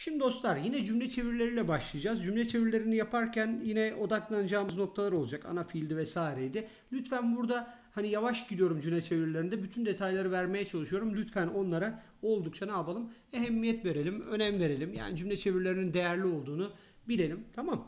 Şimdi dostlar yine cümle çevirileriyle başlayacağız. Cümle çevirilerini yaparken yine odaklanacağımız noktalar olacak. Ana fiildi vesaireydi. Lütfen burada hani yavaş gidiyorum cümle çevirilerinde. Bütün detayları vermeye çalışıyorum. Lütfen onlara oldukça ne yapalım? Ehemmiyet verelim, önem verelim. Yani cümle çevirilerinin değerli olduğunu bilelim. Tamam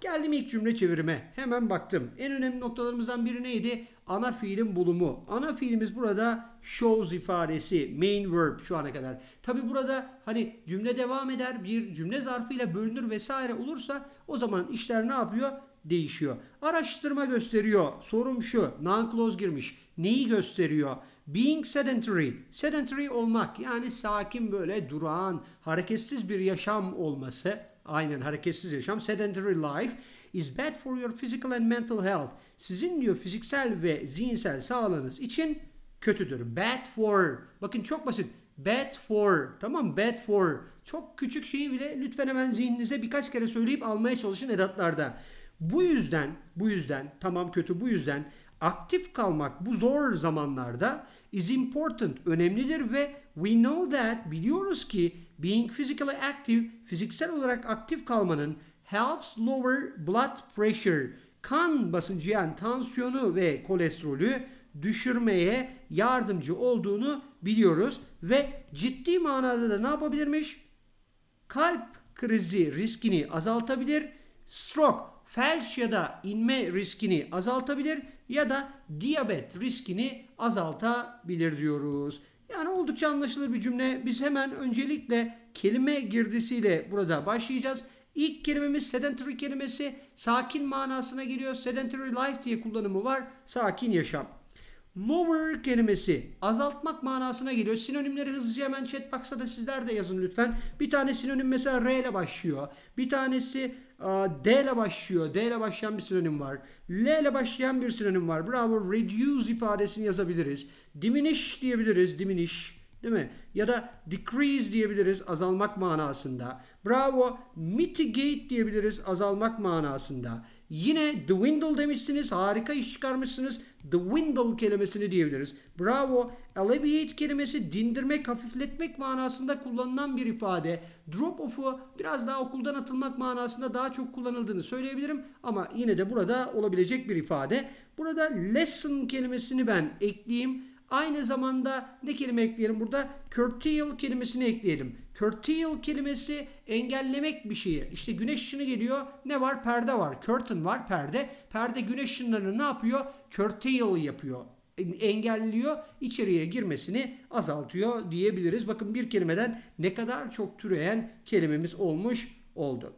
Geldim ilk cümle çevirime. Hemen baktım. En önemli noktalarımızdan biri neydi? Ana fiilin bulumu. Ana fiilimiz burada shows ifadesi. Main verb şu ana kadar. Tabi burada hani cümle devam eder. Bir cümle zarfıyla bölünür vesaire olursa o zaman işler ne yapıyor? Değişiyor. Araştırma gösteriyor. Sorum şu. Non-close girmiş. Neyi gösteriyor? Being sedentary. Sedentary olmak yani sakin böyle durağan, hareketsiz bir yaşam olması Aynen hareketsiz yaşam. Sedentary life is bad for your physical and mental health. Sizin diyor fiziksel ve zihinsel sağlığınız için kötüdür. Bad for. Bakın çok basit. Bad for. Tamam bad for. Çok küçük şeyi bile lütfen hemen zihninize birkaç kere söyleyip almaya çalışın edatlarda. Bu yüzden, bu yüzden, tamam kötü bu yüzden aktif kalmak bu zor zamanlarda is important, önemlidir ve we know that, biliyoruz ki being physically active, fiziksel olarak aktif kalmanın helps lower blood pressure, kan basıncı yani tansiyonu ve kolesterolü düşürmeye yardımcı olduğunu biliyoruz ve ciddi manada da ne yapabilirmiş? Kalp krizi riskini azaltabilir. Stroke felç ya da inme riskini azaltabilir ya da diyabet riskini azaltabilir diyoruz. Yani oldukça anlaşılır bir cümle. Biz hemen öncelikle kelime girdisiyle burada başlayacağız. İlk kelimemiz sedentary kelimesi sakin manasına geliyor. Sedentary life diye kullanımı var. Sakin yaşam. Lower kelimesi azaltmak manasına geliyor. Sinonimleri hızlıca hemen chatbox'a da sizler de yazın lütfen. Bir tane sinonim mesela R ile başlıyor. Bir tanesi D ile başlıyor. D ile başlayan bir sinonim var. L ile başlayan bir sinonim var. Bravo. Reduce ifadesini yazabiliriz. Diminish diyebiliriz. Diminish. Değil mi? Ya da decrease diyebiliriz azalmak manasında. Bravo. Mitigate diyebiliriz azalmak manasında. Yine dwindle demişsiniz. Harika iş çıkarmışsınız. The window kelimesini diyebiliriz. Bravo. Alleviate kelimesi dindirmek, hafifletmek manasında kullanılan bir ifade. Drop off'u biraz daha okuldan atılmak manasında daha çok kullanıldığını söyleyebilirim. Ama yine de burada olabilecek bir ifade. Burada lesson kelimesini ben ekleyeyim. Aynı zamanda ne kelime ekleyelim burada? Curtail kelimesini ekleyelim. Curtail kelimesi engellemek bir şeyi. İşte güneş ışını geliyor. Ne var? Perde var. Curtain var. Perde. Perde güneş ışınlarını ne yapıyor? Curtail yapıyor engelliyor, içeriye girmesini azaltıyor diyebiliriz. Bakın bir kelimeden ne kadar çok türeyen kelimemiz olmuş oldu.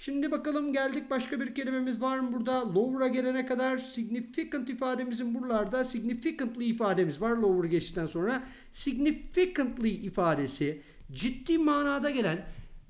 Şimdi bakalım geldik başka bir kelimemiz var mı burada? Lower'a gelene kadar significant ifademizin buralarda significantly ifademiz var lower geçtikten sonra. Significantly ifadesi ciddi manada gelen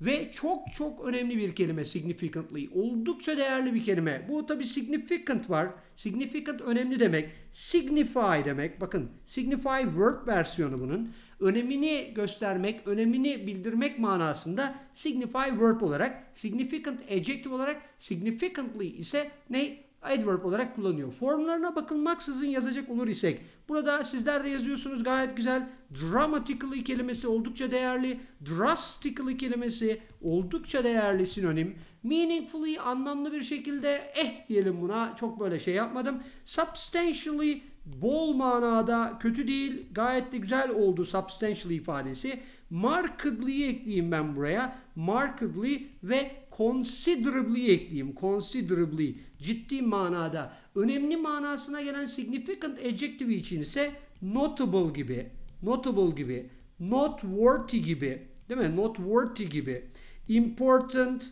ve çok çok önemli bir kelime significantly. Oldukça değerli bir kelime. Bu tabi significant var. Significant önemli demek. Signify demek. Bakın signify verb versiyonu bunun. Önemini göstermek, önemini bildirmek manasında signify verb olarak, significant adjective olarak, significantly ise ne? adverb olarak kullanıyor. Formlarına bakılmaksızın yazacak olur isek burada sizler de yazıyorsunuz gayet güzel. Dramatically kelimesi oldukça değerli. Drastically kelimesi oldukça değerli sinonim. Meaningfully anlamlı bir şekilde eh diyelim buna çok böyle şey yapmadım. Substantially bol manada kötü değil gayet de güzel oldu substantially ifadesi. Markedly'yi ekleyeyim ben buraya. Markedly ve considerably ekleyeyim. Considerably ciddi manada önemli manasına gelen significant adjective için ise notable gibi, notable gibi, noteworthy gibi, değil mi? Noteworthy gibi, important,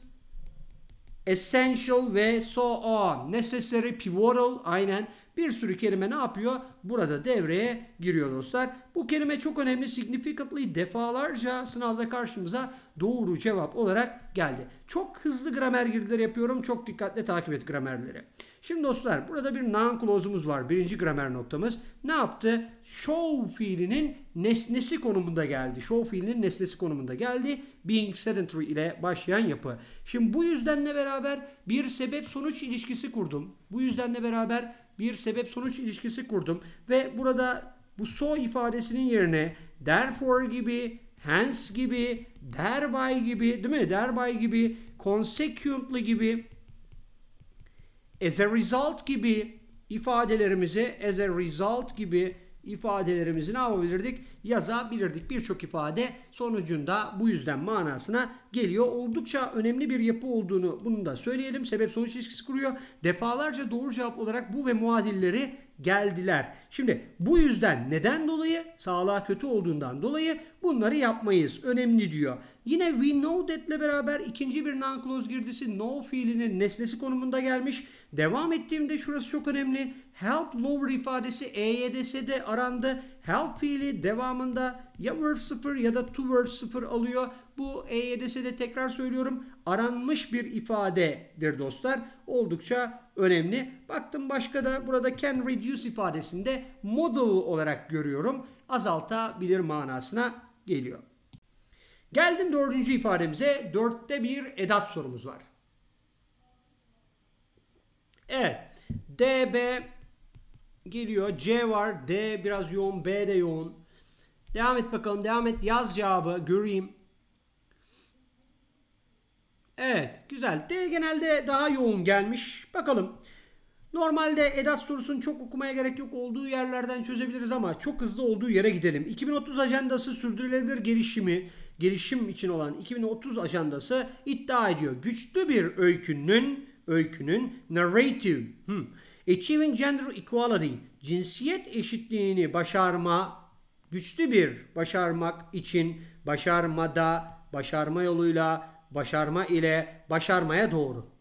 essential ve so on, necessary, pivotal aynen bir sürü kelime ne yapıyor? Burada devreye giriyor dostlar. Bu kelime çok önemli. Significantly defalarca sınavda karşımıza doğru cevap olarak geldi. Çok hızlı gramer girdileri yapıyorum. Çok dikkatle takip et gramerleri. Şimdi dostlar burada bir noun clause'umuz var. Birinci gramer noktamız. Ne yaptı? Show fiilinin nesnesi konumunda geldi. Show fiilinin nesnesi konumunda geldi. Being sedentary ile başlayan yapı. Şimdi bu yüzdenle beraber bir sebep sonuç ilişkisi kurdum. Bu yüzdenle beraber bir sebep sonuç ilişkisi kurdum ve burada bu so ifadesinin yerine therefore gibi, hence gibi, thereby gibi, değil mi? Thereby gibi, consequently gibi, as a result gibi ifadelerimizi as a result gibi ifadelerimizi ne yapabilirdik? Yazabilirdik. Birçok ifade sonucunda bu yüzden manasına geliyor. Oldukça önemli bir yapı olduğunu bunu da söyleyelim. Sebep sonuç ilişkisi kuruyor. Defalarca doğru cevap olarak bu ve muadilleri geldiler. Şimdi bu yüzden neden dolayı? Sağlığa kötü olduğundan dolayı bunları yapmayız. Önemli diyor. Yine we know that ile beraber ikinci bir non-clause girdisi no fiilinin nesnesi konumunda gelmiş. Devam ettiğimde şurası çok önemli. Help lower ifadesi EYDS'de arandı. help fiili devamında ya verb 0 ya da to verb 0 alıyor. Bu EYDS'de tekrar söylüyorum aranmış bir ifadedir dostlar. Oldukça önemli. Baktım başka da burada can reduce ifadesinde model olarak görüyorum. Azaltabilir manasına geliyor. Geldim dördüncü ifademize. Dörtte bir edat sorumuz var. Evet. D, B geliyor. C var. D biraz yoğun. B de yoğun. Devam et bakalım. Devam et. Yaz cevabı. Göreyim. Evet. Güzel. D genelde daha yoğun gelmiş. Bakalım. Normalde EDAS sorusunu çok okumaya gerek yok olduğu yerlerden çözebiliriz ama çok hızlı olduğu yere gidelim. 2030 ajandası sürdürülebilir gelişimi, gelişim için olan 2030 ajandası iddia ediyor. Güçlü bir öykünün öykünün narrative. Hmm. Achieving Gender Equality, cinsiyet eşitliğini başarma, güçlü bir başarmak için başarmada, başarma yoluyla, başarma ile başarmaya doğru.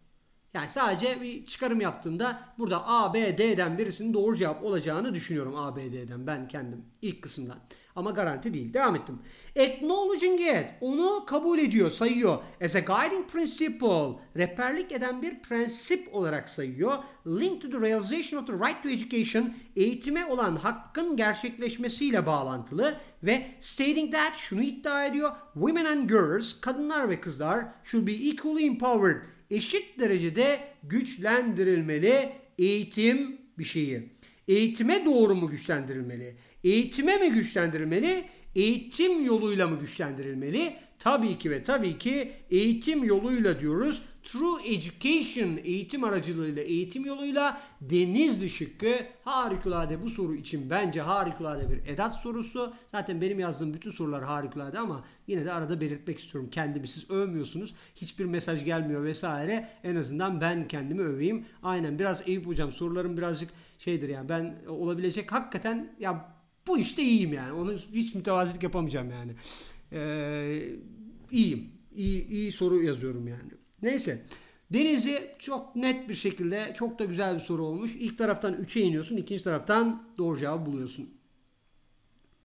Yani sadece bir çıkarım yaptığımda burada A, B, D'den birisinin doğru cevap olacağını düşünüyorum A, B, D'den ben kendim ilk kısımdan. Ama garanti değil. Devam ettim. Acknowledging it. Onu kabul ediyor, sayıyor. As a guiding principle. Rehberlik eden bir prensip olarak sayıyor. Linked to the realization of the right to education. Eğitime olan hakkın gerçekleşmesiyle bağlantılı. Ve stating that şunu iddia ediyor. Women and girls, kadınlar ve kızlar should be equally empowered eşit derecede güçlendirilmeli eğitim bir şeyi. Eğitime doğru mu güçlendirilmeli? Eğitime mi güçlendirilmeli? Eğitim yoluyla mı güçlendirilmeli? tabii ki ve tabii ki eğitim yoluyla diyoruz. True Education eğitim aracılığıyla, eğitim yoluyla Denizli şıkkı harikulade bu soru için bence harikulade bir edat sorusu. Zaten benim yazdığım bütün sorular harikulade ama yine de arada belirtmek istiyorum. Kendimi siz övmüyorsunuz. Hiçbir mesaj gelmiyor vesaire. En azından ben kendimi öveyim. Aynen biraz Eyüp hocam sorularım birazcık şeydir yani ben olabilecek hakikaten ya bu işte iyiyim yani. Onu hiç mütevazilik yapamayacağım yani e, iyiyim. İyi, iyi soru yazıyorum yani. Neyse. Deniz'i çok net bir şekilde çok da güzel bir soru olmuş. İlk taraftan 3'e iniyorsun. ikinci taraftan doğru cevabı buluyorsun.